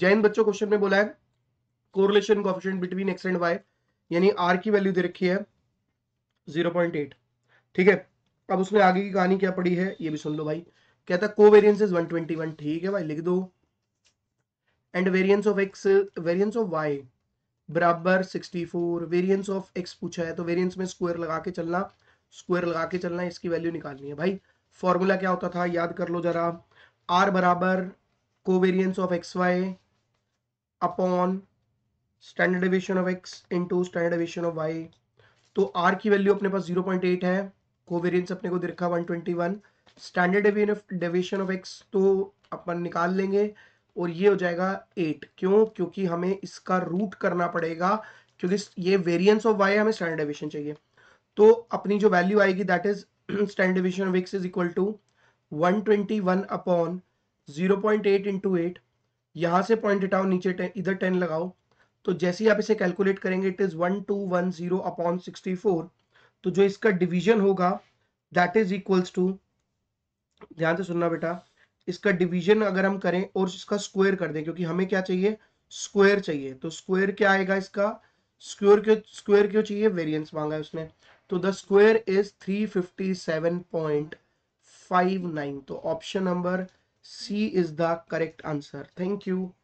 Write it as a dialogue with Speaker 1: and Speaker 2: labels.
Speaker 1: जैन बच्चों क्वेश्चन में बोला है correlation coefficient between X and Y यानी आर की वैल्यू दे रखी है जीरो पॉइंट एट ठीक है अब उसने आगे की कहानी क्या पड़ी है ये भी सुन लो भाई कहता है को variance is one twenty one ठीक है भाई लिख दो and variance of X variance of Y बराबर sixty four variance of X पूछा है तो वेरियंस में स्क्वायर लगा के चलना स्क्वायर लगा के चलना इसकी वैल्यू निकालनी है भाई फॉर्मूला क्या होता था याद कर लो जरा आर बराबर covariance of X Y upon standard deviation of X into standard deviation of Y तो आर की वैल्यू अपने पास 0.8 है कोवेरियंस अपने को दिखा 121 स्टैंडर्ड डेविएशन ऑफ एक्स तो अपन निकाल लेंगे और ये हो जाएगा एट क्यों क्योंकि हमें इसका रूट करना पड़ेगा क्योंकि ये वेरियंस ऑफ वाई हमें स्टैंडर्ड डिविएशन चाहिए तो अपनी जो वैल्यू आएगी that is standard deviation of X is equal to one twenty one upon 0.8 into 8 यहां से पॉइंट हटाओ नीचे इधर टेन लगाओ तो जैसे ही आप इसे कैलकुलेट करेंगे it is one two one zero upon sixty four तो जो इसका डिवीजन होगा दैट इज इक्वल्स टू ध्यान से सुनना बेटा इसका डिवीजन अगर हम करें और इसका स्क्वायर कर दें क्योंकि हमें क्या चाहिए स्क्वायर चाहिए तो स्क्वायर क्या आएगा इसका स्क्वायर क्यों स्क्वायर क्यों चाहिए वेरिएंस मांगा है उसने तो द स्क्वायर इज 357.59 तो option number C is the correct answer. Thank you.